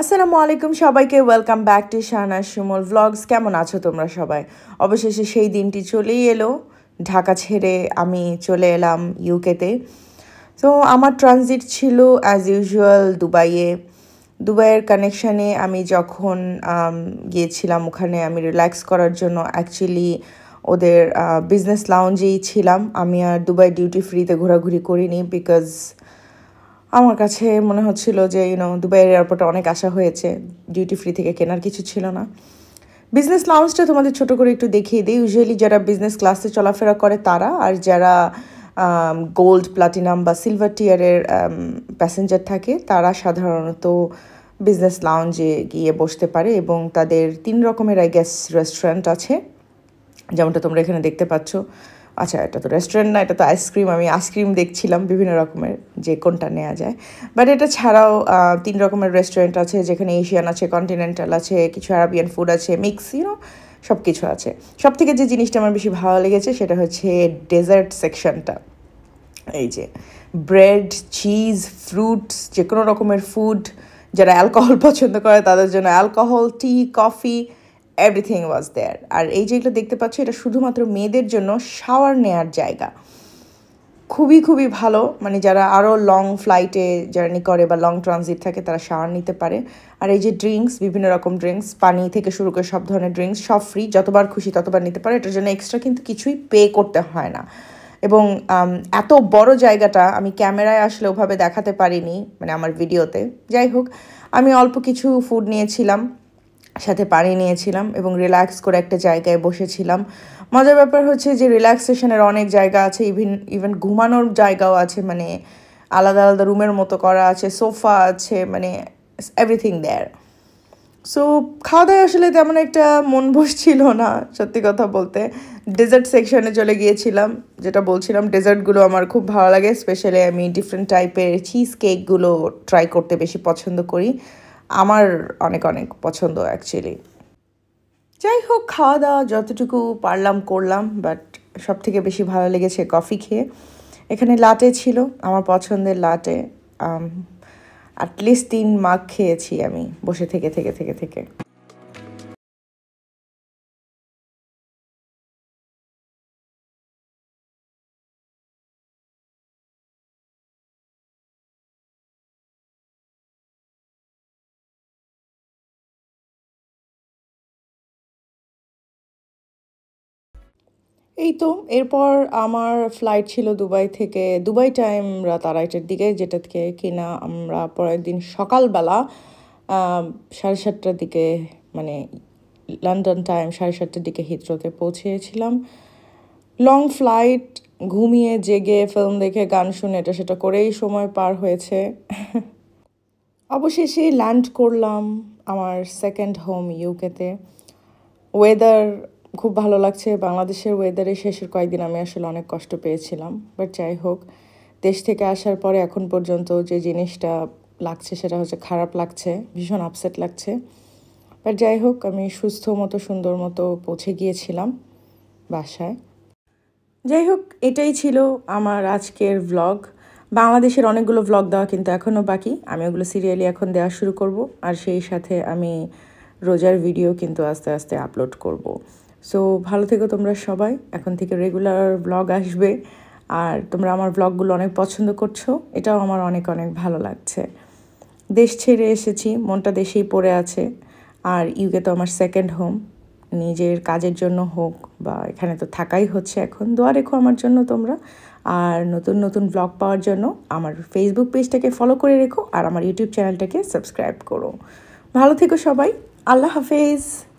আসসালামু আলাইকুম সবাইকে welcome back to Shahana Sumal vlogs কেমন আছো তোমরা সবাই অবশেষে সেই দিনটি চলেই এলো ঢাকা ছেড়ে আমি চলে এলাম ইউকেতে তো আমার ট্রানজিট ছিল অ্যাজ ইউজুয়াল দুবাইয়ে দুবাইয়ের কানেকশানে আমি যখন গিয়েছিলাম ওখানে আমি রিল্যাক্স করার জন্য অ্যাকচুয়ালি ওদের বিজনেস লাউঞ্জেই ছিলাম আমি আর দুবাই ডিউটি ফ্রিতে ঘোরাঘুরি করিনি বিকজ আমার কাছে মনে হচ্ছিল যে ইউনো দুবাইয়ের এয়ারপোর্টে অনেক আশা হয়েছে ডিউটি ফ্রি থেকে কেনার কিছু ছিল না বিজনেস লাউন্সটা তোমাদের ছোট করে একটু দেখিয়ে দিই ইউজুয়ালি যারা বিজনেস ক্লাসে চলাফেরা করে তারা আর যারা গোল্ড প্লাটিনাম বা সিলভার টিয়ারের প্যাসেঞ্জার থাকে তারা সাধারণত বিজনেস লাউঞ্জে গিয়ে বসতে পারে এবং তাদের তিন রকমের আই গ্যাস রেস্টুরেন্ট আছে যেমনটা তোমরা এখানে দেখতে পাচ্ছ আচ্ছা এটা তো রেস্টুরেন্ট না এটা তো আইসক্রিম আমি আইসক্রিম দেখছিলাম বিভিন্ন রকমের যে কোনটা নেওয়া যায় বাট এটা ছাড়াও তিন রকমের রেস্টুরেন্ট আছে যেখানে এশিয়ান আছে কন্টিনেন্টাল আছে কিছু আরবিয়ান ফুড আছে মিক্স ইউনো সব কিছু আছে সব থেকে যে জিনিসটা আমার বেশি ভালো লেগেছে সেটা হচ্ছে ডেজার্ট সেকশনটা এই যে ব্রেড চিজ ফ্রুটস যে কোনো রকমের ফুড যারা অ্যালকোহল পছন্দ করে তাদের জন্য alcohol tea coffee everything was there আর এই যেগুলো দেখতে পাচ্ছ এটা শুধুমাত্র মেয়েদের জন্য শাওয়ার নেয়ার জায়গা খুবই খুবই ভালো মানে যারা আরও লং ফ্লাইটে জার্নি করে বা লং ট্রানজিট থাকে তারা শাওয়ার নিতে পারে আর এই যে ড্রিঙ্কস বিভিন্ন রকম ড্রিঙ্কস পানি থেকে শুরু করে সব ধরনের ড্রিঙ্কস সব ফ্রি যতবার খুশি ততবার নিতে পারে এটার জন্য এক্সট্রা কিন্তু কিছুই পে করতে হয় না এবং এত বড় জায়গাটা আমি ক্যামেরায় আসলে ওভাবে দেখাতে পারিনি মানে আমার ভিডিওতে যাই হোক আমি অল্প কিছু ফুড নিয়েছিলাম সাথে পানি নিয়েছিলাম এবং রিল্যাক্স করে একটা জায়গায় বসেছিলাম মজার ব্যাপার হচ্ছে যে রিল্যাক্সেশনের অনেক জায়গা আছে ইভেন ইভেন ঘুমানোর জায়গাও আছে মানে আলাদা আলাদা রুমের মতো করা আছে সোফা আছে মানে এভরিথিং দেয়ার সো খাওয়া দাওয়া আসলে তেমন একটা মন বসছিল না সত্যি কথা বলতে ডেজার্ট সেকশনে চলে গিয়েছিলাম যেটা বলছিলাম ডেজার্টগুলো আমার খুব ভালো লাগে স্পেশালি আমি ডিফারেন্ট টাইপের চিজ কেকগুলো ট্রাই করতে বেশি পছন্দ করি আমার অনেক অনেক পছন্দ অ্যাকচুয়ালি যাই হোক খাওয়া দাওয়া যতটুকু পারলাম করলাম বাট সব থেকে বেশি ভালো লেগেছে কফি খেয়ে এখানে লাটে ছিল আমার পছন্দের লাটে অ্যাটলিস্ট um, তিন মাগ খেয়েছি আমি বসে থেকে থেকে থেকে থেকে এই তো এরপর আমার ফ্লাইট ছিল দুবাই থেকে দুবাই টাইম রাত আড়াইটার দিকে যেটা থেকে কিনা আমরা পরের দিন সকালবেলা সাড়ে সাতটার দিকে মানে লন্ডন টাইম সাড়ে সাতটার দিকে হিথ্রোতে পৌঁছেছিলাম লং ফ্লাইট ঘুমিয়ে জেগে ফিল্ম দেখে গান শুনে এটা সেটা করেই সময় পার হয়েছে অবশেষে ল্যান্ড করলাম আমার সেকেন্ড হোম ইউকেতে ওয়েদার খুব ভালো লাগছে বাংলাদেশের ওয়েদারে শেষের কয়েকদিন আমি আসলে অনেক কষ্ট পেয়েছিলাম বাট যাই হোক দেশ থেকে আসার পরে এখন পর্যন্ত যে জিনিসটা লাগছে সেটা হচ্ছে খারাপ লাগছে ভীষণ আপসেট লাগছে বাট যাই হোক আমি সুস্থ মতো সুন্দর মতো পৌঁছে গিয়েছিলাম বাসায় যাই হোক এটাই ছিল আমার আজকের ভ্লগ বাংলাদেশের অনেকগুলো ভ্লগ দেওয়া কিন্তু এখনও বাকি আমি ওগুলো সিরিয়ালি এখন দেওয়া শুরু করব আর সেই সাথে আমি রোজার ভিডিও কিন্তু আস্তে আস্তে আপলোড করব। সো ভালো থেকো তোমরা সবাই এখন থেকে রেগুলার ব্লগ আসবে আর তোমরা আমার ব্লগগুলো অনেক পছন্দ করছো এটাও আমার অনেক অনেক ভালো লাগছে দেশ ছেড়ে এসেছি মনটা দেশেই পড়ে আছে আর ইউকে তো আমার সেকেন্ড হোম নিজের কাজের জন্য হোক বা এখানে তো থাকাই হচ্ছে এখন দোয়া রেখো আমার জন্য তোমরা আর নতুন নতুন ব্লগ পাওয়ার জন্য আমার ফেসবুক পেজটাকে ফলো করে রেখো আর আমার ইউটিউব চ্যানেলটাকে সাবস্ক্রাইব করো ভালো থেকো সবাই আল্লাহ হাফেজ